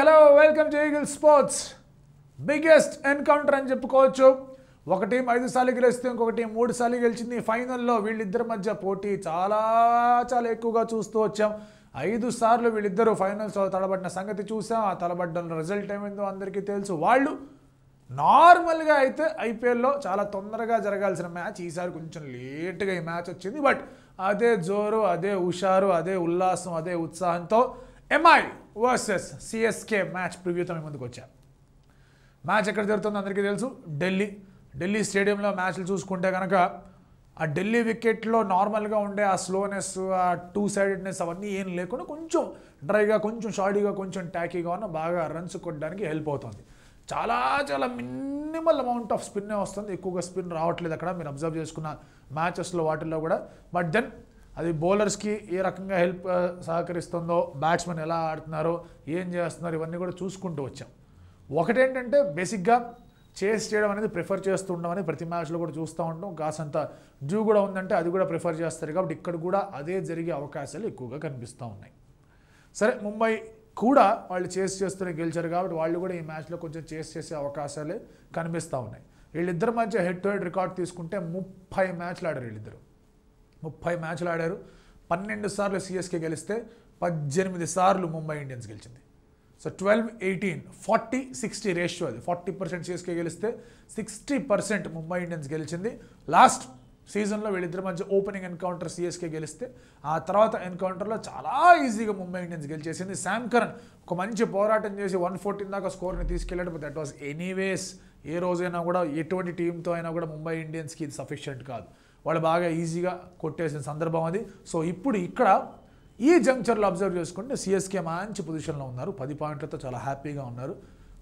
hello welcome to Eagle sports biggest encounter అని చెప్పుకోవచ్చు ఒక టీం ఐదు సార్లు గెలిస్తే ఇంకొక టీం మూడు సార్లు గెలిచింది ఫైనల్లో వీళ్ళిద్దరి మధ్య పోటీ చాలా చాలా ఎక్కువగా చూస్తూ వచ్చాం ఐదు సార్లు వీళ్ళిద్దరూ ఫైనల్స్లో తలబడిన సంగతి చూసాం ఆ తలబడ్డ రిజల్ట్ ఏమైందో అందరికీ తెలుసు వాళ్ళు నార్మల్గా అయితే ఐపీఎల్లో చాలా తొందరగా జరగాల్సిన మ్యాచ్ ఈసారి కొంచెం లేట్గా ఈ మ్యాచ్ వచ్చింది బట్ అదే జోరు అదే హుషారు అదే ఉల్లాసం అదే ఉత్సాహంతో ఎంఐ వర్సెస్ సిఎస్కే మ్యాచ్ ప్రివ్యూతో మీ ముందుకు వచ్చాం మ్యాచ్ ఎక్కడ జరుగుతుందో అందరికీ తెలుసు ఢిల్లీ ఢిల్లీ స్టేడియంలో మ్యాచ్లు చూసుకుంటే కనుక ఆ ఢిల్లీ వికెట్లో నార్మల్గా ఉండే ఆ స్లోనెస్ ఆ టూ సైడెడ్నెస్ అవన్నీ ఏం లేకుండా కొంచెం డ్రైగా కొంచెం షాడీగా కొంచెం ట్యాకీగా ఉన్న బాగా రన్స్ కొట్టడానికి హెల్ప్ అవుతుంది చాలా చాలా మినిమల్ అమౌంట్ ఆఫ్ స్పిన్నే వస్తుంది ఎక్కువగా స్పిన్ రావట్లేదు అక్కడ మీరు అబ్జర్వ్ చేసుకున్న మ్యాచెస్లో వాటిల్లో కూడా బట్ దెన్ అది బౌలర్స్కి ఏ రకంగా హెల్ప్ సహకరిస్తుందో బ్యాట్స్మెన్ ఎలా ఆడుతున్నారో ఏం చేస్తున్నారు ఇవన్నీ కూడా చూసుకుంటూ వచ్చాం ఒకటేంటంటే బేసిక్గా చేస్ చేయడం అనేది ప్రిఫర్ చేస్తూ ఉండమని ప్రతి మ్యాచ్లో కూడా చూస్తూ ఉంటాం కాసంత డ్యూ కూడా ఉందంటే అది కూడా ప్రిఫర్ చేస్తారు కాబట్టి ఇక్కడ కూడా అదే జరిగే అవకాశాలు ఎక్కువగా కనిపిస్తూ ఉన్నాయి సరే ముంబై కూడా వాళ్ళు చేస్ చేస్తూనే గెలిచారు కాబట్టి వాళ్ళు కూడా ఈ మ్యాచ్లో కొంచెం చేస్ చేసే అవకాశాలే కనిపిస్తూ ఉన్నాయి వీళ్ళిద్దరి మధ్య హెడ్ టు హెడ్ రికార్డ్ తీసుకుంటే ముప్పై మ్యాచ్లు ఆడారు వీళ్ళిద్దరు ముప్పై మ్యాచ్లు ఆడారు పన్నెండు సార్లు సిఎస్కే గెలిస్తే పద్దెనిమిది సార్లు ముంబై ఇండియన్స్ గెలిచింది so twelve eighteen forty sixty ratio అది ఫార్టీ పర్సెంట్ సిఎస్కే గెలిస్తే సిక్స్టీ పర్సెంట్ ముంబై ఇండియన్స్ గెలిచింది లాస్ట్ సీజన్లో వీళ్ళిద్దరి మధ్య ఓపెనింగ్ ఎన్కౌంటర్ సిఎస్కే గెలిస్తే ఆ తర్వాత ఎన్కౌంటర్లో చాలా ఈజీగా ముంబై ఇండియన్స్ గెలిచేసింది శామ్ కరణ్ ఒక మంచి పోరాటం చేసి వన్ ఫోర్టీన్ దాకా స్కోర్ని తీసుకెళ్ళాడు బట్ దట్ వాస్ ఎనీవేస్ ఏ రోజైనా కూడా ఎటువంటి టీంతో అయినా కూడా ముంబై ఇండియన్స్కి ఇది సఫిషియంట్ కాదు వాళ్ళు బాగా ఈజీగా కొట్టేసిన సందర్భం అది సో ఇప్పుడు ఇక్కడ ఈ జంక్చర్లో అబ్జర్వ్ చేసుకుంటే సిఎస్కే మంచి పొజిషన్లో ఉన్నారు పది పాయింట్లతో చాలా హ్యాపీగా ఉన్నారు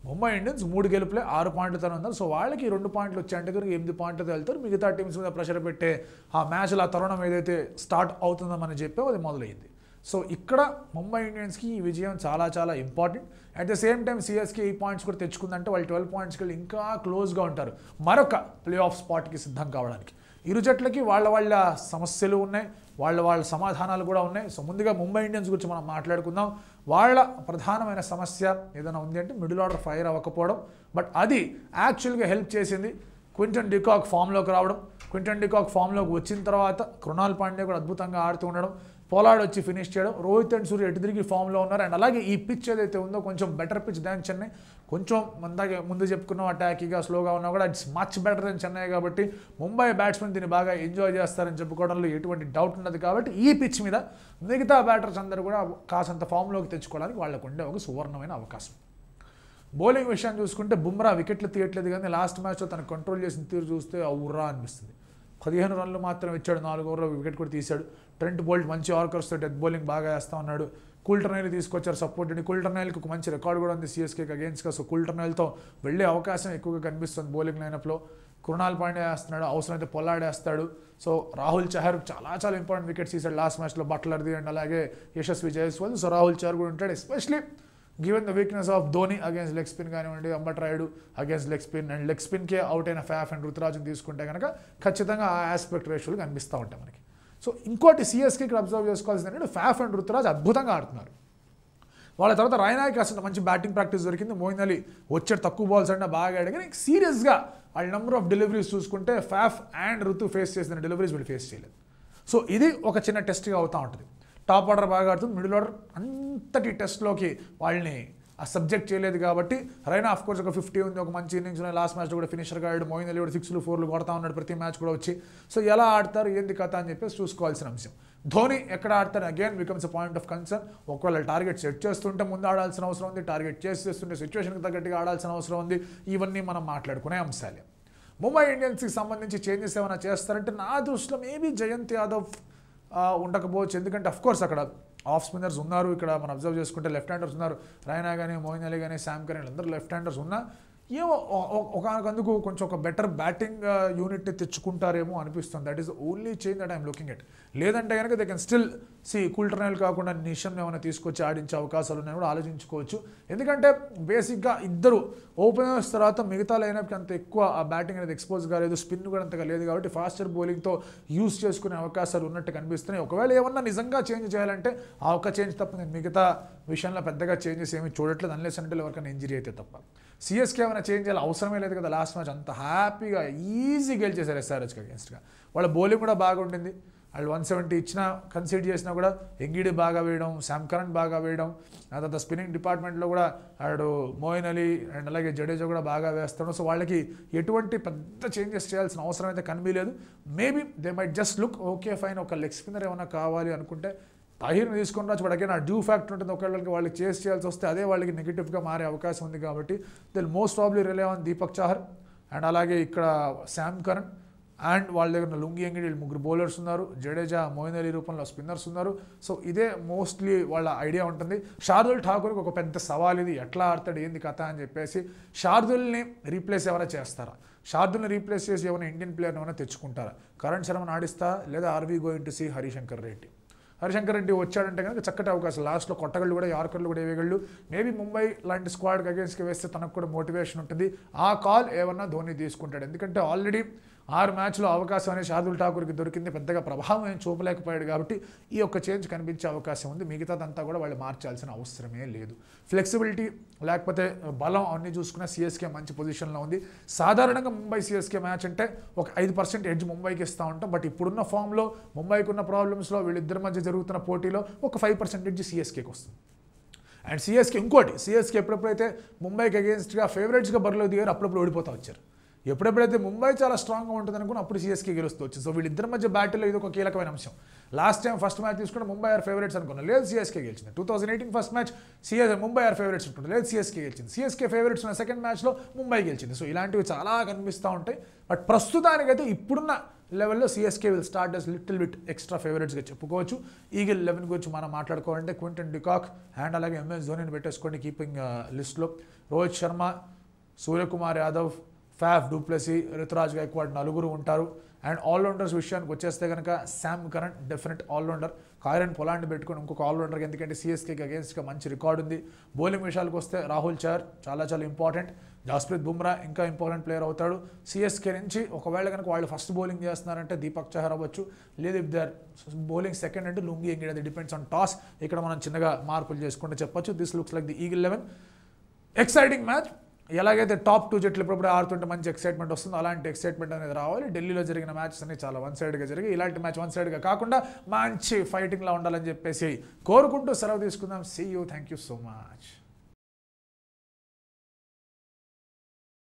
ముంబై ఇండియన్స్ మూడు గెలుపులే ఆరు పాయింట్లతో ఉన్నారు సో వాళ్ళకి రెండు పాయింట్లు వచ్చాయంటే కనుక ఎనిమిది పాయింట్లతో వెళ్తారు మిగతా టీమ్స్ మీద ప్రెషర్ పెట్టే ఆ ఆ తరుణం ఏదైతే స్టార్ట్ అవుతుందో అని చెప్పే అది మొదలైంది సో ఇక్కడ ముంబై ఇండియన్స్కి ఈ విజయం చాలా చాలా important at the same time సిఎస్కి ఈ పాయింట్స్ కూడా తెచ్చుకుందంటే వాళ్ళు ట్వెల్వ్ పాయింట్స్కి ఇంకా క్లోజ్గా ఉంటారు మరొక ప్లే ఆఫ్ స్పాట్కి సిద్ధం కావడానికి ఇరు జట్లకి వాళ్ళ వాళ్ళ సమస్యలు ఉన్నాయి వాళ్ళ వాళ్ళ సమాధానాలు కూడా ఉన్నాయి సో ముందుగా ముంబై ఇండియన్స్ గురించి మనం మాట్లాడుకుందాం వాళ్ళ ప్రధానమైన సమస్య ఏదైనా ఉంది అంటే మిడిల్ ఆర్డర్ ఫైర్ అవ్వకపోవడం బట్ అది యాక్చువల్గా హెల్ప్ చేసింది క్వింటన్ డికాక్ ఫామ్లోకి రావడం క్వింటన్ డికాక్ ఫామ్లోకి వచ్చిన తర్వాత కృణాల్ పాండే కూడా అద్భుతంగా ఆడుతూ ఉండడం పోలాడ్ వచ్చి ఫినిష్ చేయడం రోహిత్ అండ్ సూర్య ఎటు తిరిగి ఫామ్లో ఉన్నారు అండ్ అలాగే ఈ పిచ్ ఏదైతే ఉందో కొంచెం బెటర్ పిచ్ దాన్ చెన్నై కొంచెం ముందగా ముందు చెప్పుకున్నాం అటాకీగా స్లోగా ఉన్నా కూడా it's much better than Chennai కాబట్టి ముంబై బ్యాట్స్మెన్ దీన్ని బాగా ఎంజాయ్ చేస్తారని చెప్పుకోవడంలో ఎటువంటి డౌట్ ఉండదు కాబట్టి ఈ పిచ్ మీద మిగతా బ్యాటర్స్ అందరూ కూడా కాసంత ఫామ్లోకి తెచ్చుకోవడానికి వాళ్ళకు ఉండే ఒక సువర్ణమైన అవకాశం బౌలింగ్ విషయాన్ని చూసుకుంటే బుమ్రా వికెట్లు తీయట్లేదు కానీ లాస్ట్ మ్యాచ్లో తను కంట్రోల్ చేసిన తీరు చూస్తే అవుర్రా అనిపిస్తుంది పదిహేను రన్లు మాత్రం ఇచ్చాడు నాలుగు ఓవర్లో వికెట్ కూడా తీశాడు ట్రెంట్ బోల్ట్ మంచి ఆర్కర్స్తో డెత్ బౌలింగ్ బాగా వేస్తూ ఉన్నాడు కూల్టర్నాయిల్ తీసుకొచ్చారు సపోర్ట్ కూల్టర్నాయిల్కి ఒక మంచి రికార్డు కూడా ఉంది సిఎస్కేకి అగేన్స్గా సో కూల్టర్నాయిల్తో వెళ్ళే అవకాశం ఎక్కువగా కనిపిస్తుంది బౌలింగ్ లైనప్లో కృణాల్ పాండే వేస్తున్నాడు అవసరమైతే పొల్లాడేస్తాడు సో రాహుల్ చహర్ చాలా చాలా ఇంపార్టెంట్ వికెట్స్ తీశాడు లాస్ట్ మ్యాచ్లో బట్లర్ది అండ్ అలాగే యశస్వి జయస్వాల్ సో రాహుల్ చహర్ కూడా ఉంటాడు especially given the weakness of Dhoni against leg spin కానివ్వండి Ambati Rayudu against leg spin and leg స్పిన్కే అవుట్ అయిన ఫ్యాఫ్ అండ్ రుతురాజుని తీసుకుంటే కనుక ఖచ్చితంగా ఆ ఆస్పెక్ట్ రేషులు కనిపిస్తూ ఉంటాయి మనకి సో ఇంకోటి సిఎస్కి ఇక్కడ అబ్జర్వ్ చేసుకోవాల్సింది అంటే ఫ్యాఫ్ అండ్ ఋతురాజ్ అద్భుతంగా ఆడుతున్నారు వాళ్ళ తర్వాత రాయనాయక్ అసలు మంచి బ్యాటింగ్ ప్రాక్టీస్ దొరికింది మోయిన్ అలీ వచ్చాడు తక్కువ బాల్స్ అంటే బాగా ఆడి కానీ సీరియస్గా వాళ్ళ నెంబర్ ఆఫ్ డెలివరీస్ చూసుకుంటే ఫ్యాఫ్ అండ్ ఋతు ఫేస్ చేసిన డెలివరీస్ వీళ్ళు ఫేస్ చేయలేదు సో ఇది ఒక చిన్న టెస్ట్గా అవుతూ ఉంటుంది టాప్ ఆర్డర్ బాగా ఆడుతుంది మిడిల్ ఆర్డర్ అంతటి టెస్ట్లోకి వాళ్ళని ఆ సబ్జెక్ట్ చేయలేదు కాబట్టి రైనా ఆఫ్ కోర్స్ ఒక ఫిఫ్టీ ఉంది ఒక మంచి ఇన్నింగ్స్ ఉన్నాయి లాస్ట్ మ్యాచ్ కూడా ఫినిషర్గా ఆడు మోయిన్ అలీ కూడా సిక్స్లు ఫోర్లు కొడతా ఉన్నాడు ప్రతి మ్యాచ్ కూడా వచ్చి సో ఎలా ఆడతారు ఏంది కథ అని చెప్పేసి చూసుకోవాల్సిన అంశం ధోని ఎక్కడ ఆడతారు again becomes a point of concern ఒకవేళ టార్గెట్ సెట్ చేస్తుంటే ముందు ఆడాల్సిన అవసరం ఉంది టార్గెట్ చేసేస్తుంటే సిచ్యువేషన్కి తగ్గట్టుగా ఆడాల్సిన అవసరం ఉంది ఇవన్నీ మనం మాట్లాడుకునే అంశాలే ముంబై ఇండియన్స్కి సంబంధించి చేంజెస్ ఏమైనా చేస్తారంటే నా దృష్టిలో మేబీ జయంత్ యాదవ్ ఉండకపోవచ్చు ఎందుకంటే అఫ్కోర్స్ అక్కడ ఆఫ్ స్పిన్నర్స్ ఉన్నారు ఇక్కడ మనం అబ్జర్వ్ చేసుకుంటే లెఫ్ట్ హ్యాండర్స్ ఉన్నారు రైనా కానీ మోహిన్ అలీ కానీ శామ్ అందరూ లెఫ్ట్ హ్యాండర్స్ ఉన్నా ఏమో ఒకనకందుకు కొంచెం ఒక బెటర్ బ్యాటింగ్ యూనిట్ తెచ్చుకుంటారేమో అనిపిస్తుంది that is only change that I'm looking at లేదంటే కనుక they can still see Coulter Nile కాకుండా నిషమ్ని ఏమైనా తీసుకొచ్చి ఆడించే అవకాశాలు ఉన్నాయని కూడా ఆలోచించుకోవచ్చు ఎందుకంటే బేసిక్గా ఇద్దరు ఓపెనర్స్ తర్వాత మిగతా లైనప్కి అంత ఎక్కువ ఆ బ్యాటింగ్ అనేది ఎక్స్పోజ్ కాలేదు స్పిన్ కూడా అంతగా లేదు కాబట్టి ఫాస్టర్ బౌలింగ్తో యూస్ చేసుకునే అవకాశాలు ఉన్నట్టు కనిపిస్తున్నాయి ఒకవేళ ఏమన్నా నిజంగా చేంజ్ చేయాలంటే ఆ ఒక్క చేంజ్ తప్ప నేను మిగతా విషయంలో పెద్దగా చేంజెస్ ఏమి చూడట్లేదు అన్లెస్ అంటే ఎవరికైనా ఇంజరీ అయితే తప్ప సిఎస్కే ఏమైనా చేంజ్ చేయాలి అవసరమే లేదు కదా లాస్ట్ మ్యాచ్ అంత హ్యాపీగా ఈజీ గెలిచేశారు ఎస్ఆర్హెచ్కి అగేన్స్ట్గా వాళ్ళ బౌలింగ్ కూడా బాగుండింది వాళ్ళు వన్ సెవెంటీ ఇచ్చినా కన్సిడ్ చేసినా కూడా ఎంగిడి బాగా వేయడం శామ్ కరణ్ బాగా వేయడం ఆ తర్వాత స్పిన్నింగ్ డిపార్ట్మెంట్లో కూడా వాడు మోయిన్ అలీ అండ్ అలాగే జడేజా కూడా బాగా వేస్తాడు సో వాళ్ళకి ఎటువంటి పెద్ద చేంజెస్ చేయాల్సిన అవసరం అయితే కనిపించలేదు maybe they might just look okay fine ఒక లెగ్ స్పిన్నర్ ఏమైనా కావాలి అనుకుంటే తాహిర్ని తీసుకున్న రావచ్చు ఆ డ్యూ ఫ్యాక్ట్ ఉంటుంది ఒకళ్ళకి వాళ్ళకి చేసి చేయాల్సి వస్తే అదే వాళ్ళకి నెగిటివ్గా మారే అవకాశం ఉంది కాబట్టి they'll most probably rely on Deepak Chahar and అలాగే ఇక్కడ శామ్ కరణ్ అండ్ వాళ్ళ దగ్గర లుంగి ఎంగిడి వీళ్ళు ముగ్గురు బౌలర్స్ ఉన్నారు జడేజా మోయిన్ అలీ రూపంలో స్పిన్నర్స్ ఉన్నారు సో ఇదే మోస్ట్లీ వాళ్ళ ఐడియా ఉంటుంది షార్దుల్ ఠాకూర్కి ఒక పెద్ద సవాల్ ఇది ఎట్లా ఆడతాడు ఏంది కథ అని చెప్పేసి షార్దుల్ని రీప్లేస్ ఎవరైనా చేస్తారా షార్దుల్ని రీప్లేస్ చేసి ఏమైనా ఇండియన్ ప్లేయర్ని ఏమైనా తెచ్చుకుంటారా కరణ్ శర్మను ఆడిస్తా లేదా are we going to see Harishankar Reddy Harishankar Reddy వచ్చాడంటే కనుక చక్కటి అవకాశం లాస్ట్లో కొట్టగళ్ళు కూడా యార్కర్లు కూడా వేయగళ్ళు మేబీ ముంబై లాంటి స్క్వాడ్కి అగేన్స్కి వేస్తే తనకు కూడా మోటివేషన్ ఉంటుంది ఆ కాల్ ఏమన్నా ధోని తీసుకుంటాడు ఎందుకంటే ఆల్రెడీ ఆరు మ్యాచ్లో అవకాశం అనేది షాదుల్ ఠాకూర్కి దొరికింది పెద్దగా ప్రభావం ఏం చూపలేకపోయాడు కాబట్టి ఈ యొక్క చేంజ్ కనిపించే అవకాశం ఉంది మిగతాదంతా కూడా వాళ్ళు మార్చాల్సిన అవసరమే లేదు ఫ్లెక్సిబిలిటీ లేకపోతే బలం అన్నీ చూసుకున్న సిఎస్కే మంచి పొజిషన్లో ఉంది సాధారణంగా ముంబై సిఎస్కే మ్యాచ్ అంటే ఒక ఐదు పర్సెంట్ ఎడ్జ్ ముంబైకి ఇస్తూ ఉంటాం బట్ ఇప్పుడున్న ఫామ్లో ముంబైకి ఉన్న ప్రాబ్లమ్స్లో వీళ్ళిద్దరి మధ్య జరుగుతున్న పోటీలో ఒక ఫైవ్ పర్సెంటేజ్ సిఎస్కేకి వస్తుంది అండ్ సిఎస్కే ఇంకోటి సిఎస్కే ఎప్పుడప్పుడైతే ముంబైకి అగేన్స్ట్గా ఫేవరెట్స్గా బరిలో దిగారు అప్పుడప్పుడు ఓడిపోతూ వచ్చారు ఎప్పుడెప్పుడైతే ముంబై చాలా స్ట్రాంగ్గా ఉంటుంది అనుకుని అప్పుడు సిఎస్కే గెలుస్తూ వచ్చింది సో వీళ్ళిద్దరి మధ్య బ్యాటిల్లో ఇది ఒక కీలకమైన అంశం లాస్ట్ టైం ఫస్ట్ మ్యాచ్ తీసుకుంటే ముంబై ఆర్ ఫేవరెట్స్ అనుకున్నాం లేదు సిఎస్కే గెలిచింది two thousand eighteen first match CS Mumbai are favourites ఉంటుంది లేదు సిఎస్కే గెలిచింది సిఎస్కే ఫేవరెట్స్ ఉన్న సెకండ్ మ్యాచ్లో ముంబై గెలిచింది సో ఇలాంటివి చాలా కనిపిస్తూ ఉంటాయి బట్ ప్రస్తుతానికైతే ఇప్పుడున్న లెవెల్లో CSK will start as little bit extra ఫేవరెట్స్గా చెప్పుకోవచ్చు ఈగిల్ లెవెన్ గురించి మనం మాట్లాడుకోవాలంటే క్వింటన్ డికాక్ అండ్ అలాగే ఎంఎస్ ధోనిని పెట్టేసుకోండి కీపింగ్ లిస్ట్లో uh, Rohit Sharma Suryakumar Yadav Faf du Plessis Ruturaj Gaikwad నలుగురు ఉంటారు అండ్ ఆల్రౌండర్స్ విషయానికి వచ్చేస్తే కనుక Sam Curran definite all rounder Kieron Pollard పెట్టుకుని ఇంకొక ఆల్రౌండర్ ఎందుకంటే సిఎస్కేకి అగేన్స్ట్గా మంచి రికార్డు ఉంది బౌలింగ్ విషయాలకు వస్తే రాహుల్ చార్ చాలా చాలా ఇంపార్టెంట్ జాస్ప్రీత్ బుమ్రా ఇంకా ఇంపార్టెంట్ ప్లేయర్ అవుతాడు సిఎస్కే నుంచి ఒకవేళ కనుక వాళ్ళు ఫస్ట్ బౌలింగ్ చేస్తున్నారంటే దీపక్ చహర్ అవ్వచ్చు లేదు ఇఫ్ దర్ బౌలింగ్ సెకండ్ అంటే లుంగి అది డిపెండ్స్ ఆన్ టాస్ ఇక్కడ మనం చిన్నగా మార్పులు చేసుకుంటే చెప్పొచ్చు this looks like the Eagle eleven exciting match ఎలాగైతే టాప్ టూ జట్లు ఇప్పుడు ఆడుతుంటే మంచి ఎక్సైట్మెంట్ వస్తుందో అలాంటి ఎక్సైట్మెంట్ అనేది రావాలి ఢిల్లీలో జరిగిన మ్యాచెస్ అన్ని చాలా వన్ సైడ్గా జరిగి ఇలాంటి మ్యాచ్ వన్ సైడ్గా కాకుండా మంచి ఫైటింగ్లా ఉండాలని చెప్పేసి కోరుకుంటూ సెలవు తీసుకుందాం see you thank you so much